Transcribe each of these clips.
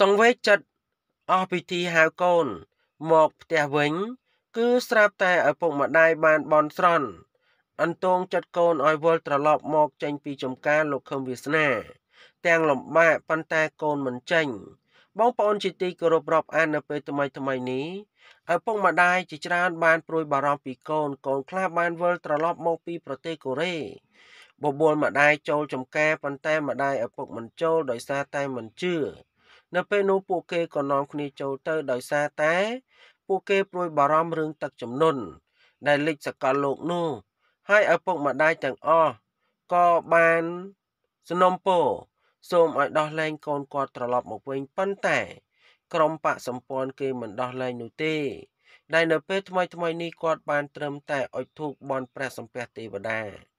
សង្វេគចិត្តអស់ពិធីហៅកូន មកផ្ទះវិញគឺស្រាប់តែឪពុកម្ដាយបានបន់ស្រន់អន្ទងចិត្តកូនឲ្យវល់ត្រឡប់មកចេញពីចំការ លោកខឹមវាសនាទាំងលំបាកប៉ុន្តែកូនមិនចេញ បងប្អូនជាទីគោរពរាប់អាននៅពេលថ្មីថ្មីនេះឪពុកម្ដាយជាច្រើនបានព្រួយ បារម្ភពីកូនកូនខ្លះបានវិលត្រឡប់មកពីប្រទេសកូរ៉េបបួលម្ដាយចូលចំការប៉ុន្តែម្ដាយឪពុកមិនចូលដោយសារតែមិនជឿនៅពេលនោះពួកគេក៏នាំគ្នាចូលទៅ ដោយសារតែ ពួកគេព្រួយបារម្ភរឿងទឹកជំនន់ដែលលិចសកលលោកនោះហើយឪពុកម្ដាយទាំងអស់ក៏បានสนំពោសូមឲ្យដោះលែងកូនគាត់ត្រឡប់មកវិញប៉ុន្តែ ក្រុមបកសម្ព័ន្ធគេមិនដោះលែងនោះទេដែលនៅពេលថ្មីថ្មីនេះគាត់បានត្រឹមតែអុជធូបបន់ព្រះសម្ពះទេវតា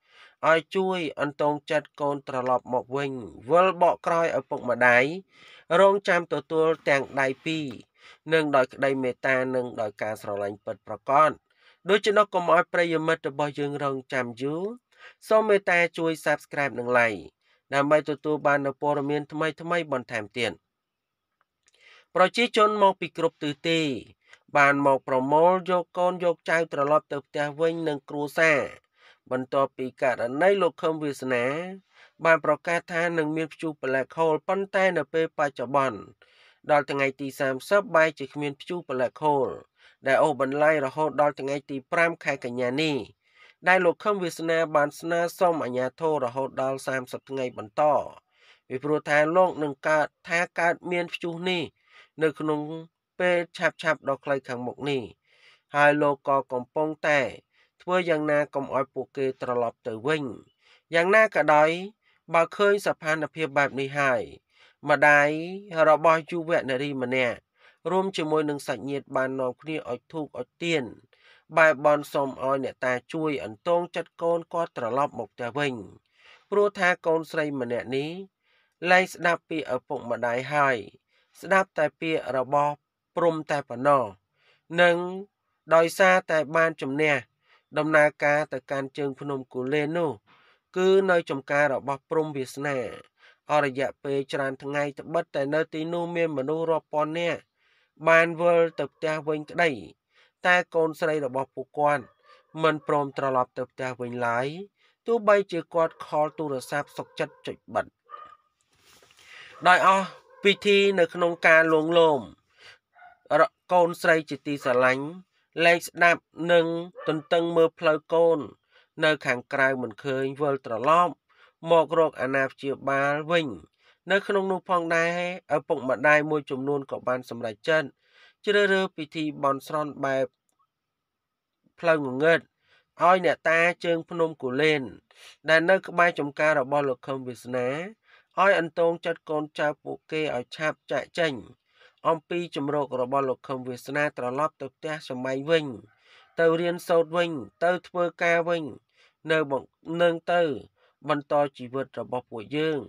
ឲ្យជួយអន្តងចិត្តកូនត្រឡប់មកវិញវិលបកក្រោយឪពុកម្ដាយរងចាំទទួលទាំងដៃពីរនិងដោយក្តីមេត្តានិងដោយការស្រឡាញ់ពិតប្រាកដដូច្នោះកុំឲ្យប្រិយមិត្តរបស់ យើងរងចាំយូរសូមមេត្តាជួយ Subscribe និង Like ដើម្បីទទួលបាននូវព័ត៌មាន ថ្មីៗបន្ថែមទៀតប្រជាជនមកពីគ្រប់ទិសទី បានមកប្រមូលយកកូនយកចៅត្រឡប់ទៅផ្ទះវិញនិងគ្រួសារបន្ទាប់ពីករណីលោកខឹមវាសនា បានប្រកាសថានឹងមានព្យុះ Black Hole ប៉ុន្តែនៅពេលបច្ចុប្បន្នដល់ថ្ងៃទី30បែរជាគ្មានព្យុះ Black Hole ដែលអូសបន្លាយរហូតដល់ថ្ងៃទី5ខែកញ្ញានេះដែលលោកខឹមវាសនា បានស្នើសុំអាជ្ញាធររហូតដល់30ថ្ងៃបន្តពីព្រោះថាលោកនឹងកើតថាកើតមានព្យុះនេះ នៅក្នុងពេលឆាប់ៗដល់ខ្លីខាងមុខនេះ ហើយលោកក៏កំពុងតែធ្វើយ៉ាងណាកុំឲ្យពួកគេត្រឡប់ទៅវិញ យ៉ាងណាក៏ដោយ បើឃើញស្ថានភាពបែបនេះហើយម្ដាយរបស់យុវនារីម្នាក់រួមជាមួយនឹងសាច់ញាតិបាននាំគ្នាអុជធូបអុជទៀនបែបបនសុំឲ្យ អ្នកតាជួយ អន្តងចិត្តកូនគាត់ត្រឡប់មកផ្ទះវិញ ព្រោះថាកូនស្រីម្នាក់នេះលែងស្ដាប់ពាក្យឪពុកម្ដាយហើយស្ដាប់តែពាក្យរបស់ព្រំតែប៉ុណ្ណោះនឹងដោយសារតែបានជំនះដំណើរការទៅកាន់ជើងភ្នំគូលេនោះគឺនៅចំការរបស់ព្រំវាសនាអរយៈពេលច្រើនថ្ងៃត្បិតតែនៅទីនោះមានមនុស្សរាប់ពាន់នាក់បានវិលទៅផ្ទះវិញក្តីតែកូនស្រីរបស់ពួកគាត់មិនព្រមត្រឡប់ទៅផ្ទះវិញឡើយទោះបីជាគាត់ខលទូរស័ព្ទសុកចិត្តចុចបិទដោយអស់ពិធីនៅក្នុងការលួងលោម កូនស្រីជាទីស្រឡាញ់លែកស្ដាប់និងទន្ទឹងមើលផ្លូវកូន នៅខាងក្រៅមិនឃើញវិលត្រឡប់ មករកអាណាព្យាបាលវិញនៅក្នុងនោះផងដែរឪពុកម្ដាយមួយចំនួនក៏បានសម្រេចចិត្តជ្រើសរើសពិធីបន់ស្រន់បែបផ្លូវងងឹតឲ្យអ្នកតាជើងភ្នំគូលែនដែលនៅក្បែរចំការរបស់លោកខឹមវាសនាឲ្យអន្តងចិត្តកូនចៅពួកគេឲ្យឆាប់ចាក់ចេញអំពីជំរករបស់លោកខឹមវាសនាត្រឡប់ទៅផ្ទះសម័យវិញ ទៅរៀនសូត្រវិញ ទៅធ្វើការវិញ នៅនឹងទៅ បន្តជីវិតរបស់ពួកយើង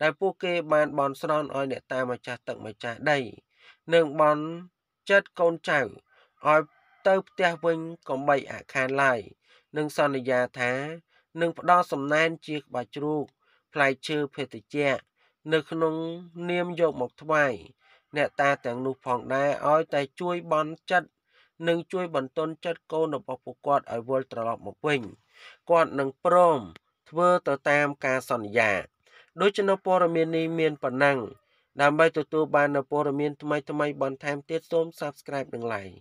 ដែលពួកគេបានបន់ស្រន់ឲ្យអ្នកតាម្ចាស់ទឹកម្ចាស់ដីនឹងបន់ចិត្តកូនចៅឲ្យទៅផ្ទះវិញ កំបីអាខានឡើយនឹងសន្យាថានឹងផ្ដល់សំណែនជាក្បាច់ជ្រូក ផ្លែឈើភេទជ្ជៈនៅក្នុងនាមយកមកថ្វាយអ្នកតាទាំងនោះផងដែរឲ្យតែជួយបន់ចិត្តនិងជួយបន្ទន់ចិត្តកូនរបស់ពួកគាត់ឲ្យវិលត្រឡប់មកវិញគាត់នឹងព្រមធ្វើទៅតាមការសន្យា ដូច្នេះព័ត៌មាននេះមានប៉ុណ្ណឹងដើម្បីទទួលបាននូវព័ត៌មានថ្មីៗបន្ថែមទៀតសូម Subscribe និង Like